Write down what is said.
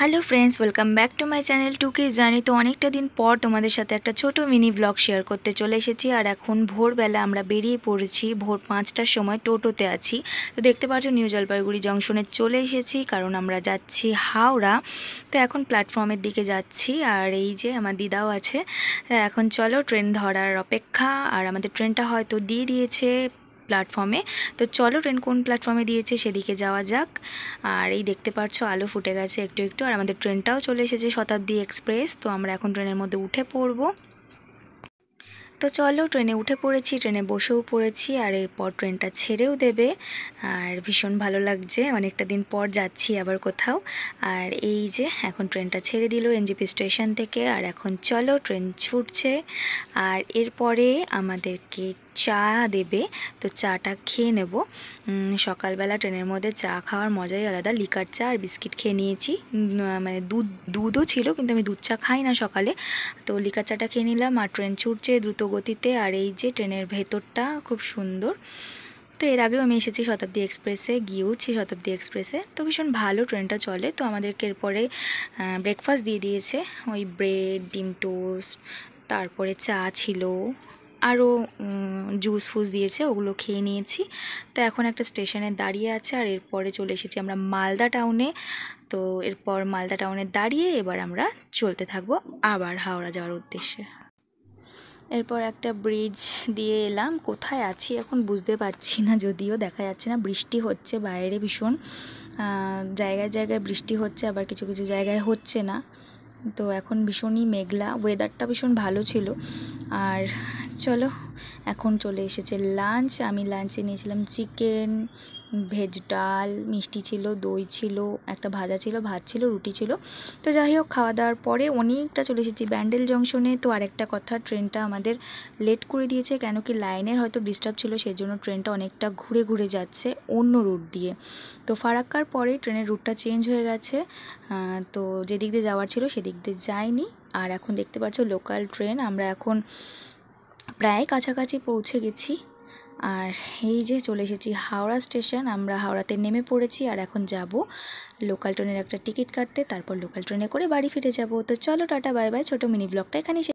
hello friends welcome back to my channel টুকে জানি তো অনেকটা দিন পর তোমাদের সাথে একটা ছোট মিনি ব্লগ শেয়ার করতে চলে এসেছি আর এখন ভোরবেলা আমরা বেরিয়ে পড়েছি ভোর পাঁচটার সময় টোটোতে আছি তো দেখতে পাচ্ছ নিউ জলপাইগুড়ি জংশনে চলে এসেছি কারণ আমরা যাচ্ছি হাওড়া তো এখন প্ল্যাটফর্মের দিকে যাচ্ছি আর এই যে আমার দিদাও আছে এখন চলো ট্রেন ধরার অপেক্ষা আর আমাদের ট্রেনটা হয়তো দিয়ে দিয়েছে প্ল্যাটফর্মে তো চলো ট্রেন কোন প্ল্যাটফর্মে দিয়েছে সেদিকে যাওয়া যাক আর এই দেখতে পাচ্ছ আলো ফুটে গেছে একটু একটু আর আমাদের ট্রেনটাও চলে এসেছে শতাব্দী এক্সপ্রেস তো আমরা এখন ট্রেনের মধ্যে উঠে পড়বো তো চলো ট্রেনে উঠে পড়েছি ট্রেনে বসেও পড়েছি আর এরপর ট্রেনটা ছেড়েও দেবে আর ভীষণ ভালো লাগছে অনেকটা দিন পর যাচ্ছি আবার কোথাও আর এই যে এখন ট্রেনটা ছেড়ে দিল এনজিপি স্টেশন থেকে আর এখন চলো ট্রেন ছুটছে আর এরপরে আমাদেরকে চা দেবে তো চাটা খেয়ে নেব সকালবেলা ট্রেনের মধ্যে চা খাওয়ার মজাই আলাদা লিকার চা আর বিস্কিট খেয়ে নিয়েছি মানে দুধ দুধও ছিল কিন্তু আমি দুধ চা খাই না সকালে তো লিকার চাটা খেয়ে নিলাম আর ট্রেন ছুটছে দ্রুত গতিতে আর এই যে ট্রেনের ভেতরটা খুব সুন্দর তো এর আগেও আমি এসেছি শতাব্দী এক্সপ্রেসে গিয়েওছি শতাব্দী এক্সপ্রেসে তো ভীষণ ভালো ট্রেনটা চলে তো আমাদেরকে এরপরে ব্রেকফাস্ট দিয়ে দিয়েছে ওই ব্রেড ডিম টোস্ট তারপরে চা ছিল আরও জুস ফুস দিয়েছে ওগুলো খেয়ে নিয়েছি তো এখন একটা স্টেশনে দাঁড়িয়ে আছে আর এরপরে চলে এসেছি আমরা মালদা টাউনে তো এরপর মালদা টাউনে দাঁড়িয়ে এবার আমরা চলতে থাকবো আবার হাওড়া যাওয়ার উদ্দেশ্যে এরপর একটা ব্রিজ দিয়ে এলাম কোথায় আছি এখন বুঝতে পারছি না যদিও দেখা যাচ্ছে না বৃষ্টি হচ্ছে বাইরে ভীষণ জায়গায় জায়গায় বৃষ্টি হচ্ছে আবার কিছু কিছু জায়গায় হচ্ছে না তো এখন ভীষণই মেঘলা ওয়েদারটা ভীষণ ভালো ছিল আর চলো এখন চলে এসেছে লাঞ্চ আমি লাঞ্চে নিয়েছিলাম চিকেন ভেজ ডাল মিষ্টি ছিল দই ছিল একটা ভাজা ছিল ভাত ছিল রুটি ছিল তো যাই হোক খাওয়া দাওয়ার পরে অনেকটা চলে এসেছি ব্যান্ডেল জংশনে তো আরেকটা কথা ট্রেনটা আমাদের লেট করে দিয়েছে কেন কি লাইনের হয়তো ডিস্টার্ব ছিল সেই জন্য ট্রেনটা অনেকটা ঘুরে ঘুরে যাচ্ছে অন্য রুট দিয়ে তো ফারাক্কার পরে ট্রেনের রুটটা চেঞ্জ হয়ে গেছে তো যেদিক দিয়ে যাওয়ার ছিল সেদিক দিয়ে যায়নি আর এখন দেখতে পাচ্ছ লোকাল ট্রেন আমরা এখন প্রায় কাছাকাছি পৌঁছে গেছি আর এই যে চলে এসেছি হাওড়া স্টেশন আমরা হাওড়াতে নেমে পড়েছি আর এখন যাব লোকাল ট্রেনের একটা টিকিট কাটতে তারপর লোকাল ট্রেনে করে বাড়ি ফিরে যাব তো চলো টাটা বাই বাই ছোটো মিনি ব্লগটা এখানে